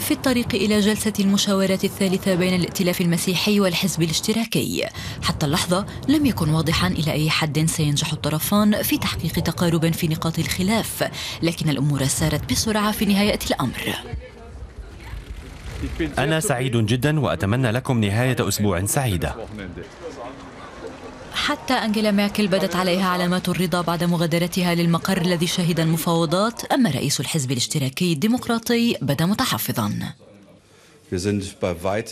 في الطريق إلى جلسة المشاورات الثالثة بين الائتلاف المسيحي والحزب الاشتراكي حتى اللحظة لم يكن واضحا إلى أي حد سينجح الطرفان في تحقيق تقارب في نقاط الخلاف لكن الأمور سارت بسرعة في نهاية الأمر أنا سعيد جدا وأتمنى لكم نهاية أسبوع سعيدة حتى أنجيلا ميركل بدت عليها علامات الرضا بعد مغادرتها للمقر الذي شهد المفاوضات أما رئيس الحزب الاشتراكي الديمقراطي بدا متحفظا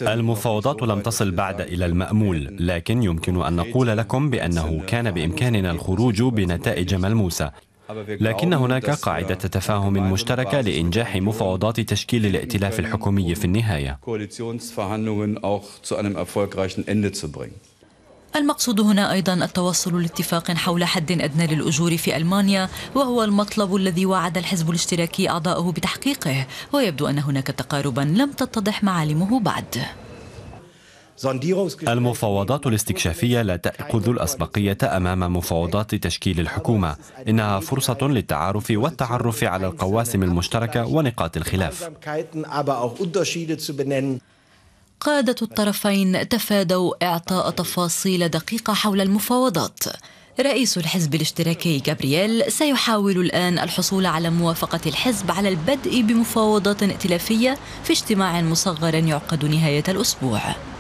المفاوضات لم تصل بعد إلى المأمول لكن يمكن أن نقول لكم بأنه كان بإمكاننا الخروج بنتائج ملموسة لكن هناك قاعدة تفاهم مشتركة لإنجاح مفاوضات تشكيل الائتلاف الحكومي في النهاية المقصود هنا أيضا التوصل لاتفاق حول حد أدنى للأجور في ألمانيا وهو المطلب الذي وعد الحزب الاشتراكي أعضاءه بتحقيقه ويبدو أن هناك تقاربا لم تتضح معالمه بعد المفاوضات الاستكشافية لا تأخذ الأسبقية أمام مفاوضات تشكيل الحكومة إنها فرصة للتعارف والتعرف على القواسم المشتركة ونقاط الخلاف قادة الطرفين تفادوا إعطاء تفاصيل دقيقة حول المفاوضات رئيس الحزب الاشتراكي جابرييل سيحاول الآن الحصول على موافقة الحزب على البدء بمفاوضات ائتلافية في اجتماع مصغر يعقد نهاية الأسبوع